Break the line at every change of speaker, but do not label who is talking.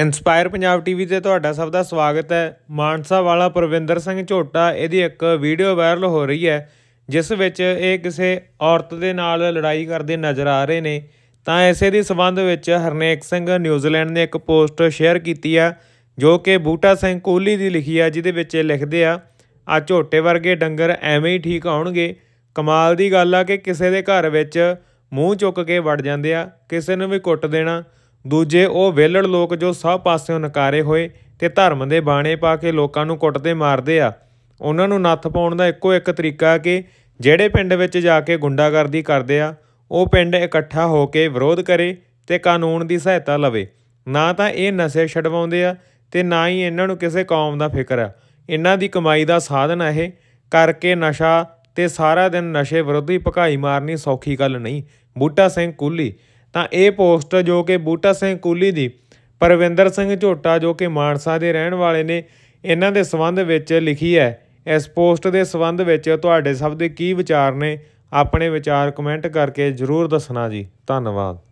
inspire Punjab TV ਤੇ ਤੁਹਾਡਾ ਸਭ ਦਾ ਸਵਾਗਤ ਹੈ ਮਾਨਸਾ ਵਾਲਾ ਪ੍ਰਵਿੰਦਰ ਸਿੰਘ ਝੋਟਾ ਇਹਦੀ ਇੱਕ ਵੀਡੀਓ ਵਾਇਰਲ ਹੋ ਰਹੀ ਹੈ ਜਿਸ ਵਿੱਚ ਇਹ ਕਿਸੇ ਔਰਤ ਦੇ ਨਾਲ ਲੜਾਈ ਕਰਦੇ ਨਜ਼ਰ ਆ ਰਹੇ ਨੇ ਤਾਂ ਇਸੇ ਦੇ ਸਬੰਧ ਵਿੱਚ ਹਰਨੇਕ ਸਿੰਘ ਨਿਊਜ਼ੀਲੈਂਡ ਨੇ ਇੱਕ ਪੋਸਟ ਸ਼ੇਅਰ ਕੀਤੀ ਆ ਜੋ ਕਿ ਬੂਟਾ ਸਿੰਘ ਕੋਹਲੀ ਦੀ ਲਿਖੀ ਆ ਜਿਹਦੇ ਵਿੱਚ ਇਹ ਲਿਖਦੇ ਆ ਆ ਝੋਟੇ ਵਰਗੇ ਡੰਗਰ ਐਵੇਂ ਹੀ ਠੀਕ ਆਉਣਗੇ ਕਮਾਲ ਦੀ ਗੱਲ ਆ ਕਿ ਕਿਸੇ ਦੇ ਘਰ ਵਿੱਚ ਮੂੰਹ ਚੁੱਕ ਕੇ ਵੜ ਜਾਂਦੇ ਆ ਕਿਸੇ ਨੂੰ ਵੀ ਕੁੱਟ ਦੇਣਾ ਦੂਜੇ ਉਹ ਵੇਲੜ ਲੋਕ ਜੋ ਸਭ ਪਾਸਿਓਂ ਨਕਾਰੇ ਹੋਏ ਤੇ ਧਰਮ ਦੇ ਬਾਣੇ ਪਾ ਕੇ ਲੋਕਾਂ ਨੂੰ ਕੁੱਟਦੇ ਮਾਰਦੇ ਆ ਉਹਨਾਂ ਨੂੰ ਨੱਥ ਪਾਉਣ ਦਾ ਇੱਕੋ ਇੱਕ ਤਰੀਕਾ ਕਿ ਜਿਹੜੇ ਪਿੰਡ ਵਿੱਚ ਜਾ ਕੇ ਗੁੰਡਾਗਰਦੀ ਕਰਦੇ ਆ ਉਹ ਪਿੰਡ ਇਕੱਠਾ ਹੋ ਕੇ ਵਿਰੋਧ ਕਰੇ ਤੇ ਕਾਨੂੰਨ ਦੀ ਸਹਾਇਤਾ ਲਵੇ ਨਾ ਤਾਂ ਇਹ ਨਸ਼ੇ ਛਡਵਾਉਂਦੇ ਆ ਤੇ ਨਾ ਹੀ ਇਹਨਾਂ ਨੂੰ ਕਿਸੇ ਕੌਮ ਦਾ ਫਿਕਰ ਆ ਇਹਨਾਂ ਦੀ ਕਮਾਈ ਦਾ ਸਾਧਨ ਆ ਇਹ ਕਰਕੇ ਨਸ਼ਾ ਤੇ ਸਾਰਾ ਦਿਨ ਨਸ਼ੇ ਵਿਰੋਧੀ ਭਕਾਈ ਮਾਰਨੀ ਸੌਖੀ ਗੱਲ ਨਹੀਂ ਬੂਟਾ ਸਿੰਘ ਕੁੱਲੀ ਤਾਂ ਇਹ ਪੋਸਟ ਜੋ ਕਿ ਬੂਟਾ ਸਿੰਘ ਕੂਲੀ ਦੀ ਪਰਵਿੰਦਰ ਸਿੰਘ ਝੋਟਾ ਜੋ ਕਿ ਮਾਨਸਾ ਦੇ ਰਹਿਣ ਵਾਲੇ ਨੇ ਇਹਨਾਂ ਦੇ ਸਬੰਧ ਵਿੱਚ ਲਿਖੀ ਹੈ ਇਸ ਪੋਸਟ ਦੇ ਸਬੰਧ ਵਿੱਚ ਤੁਹਾਡੇ ਸਭ ਦੇ ਕੀ ਵਿਚਾਰ ਨੇ ਆਪਣੇ ਵਿਚਾਰ ਕਮੈਂਟ ਕਰਕੇ ਜ਼ਰੂਰ ਦੱਸਣਾ ਜੀ ਧੰਨਵਾਦ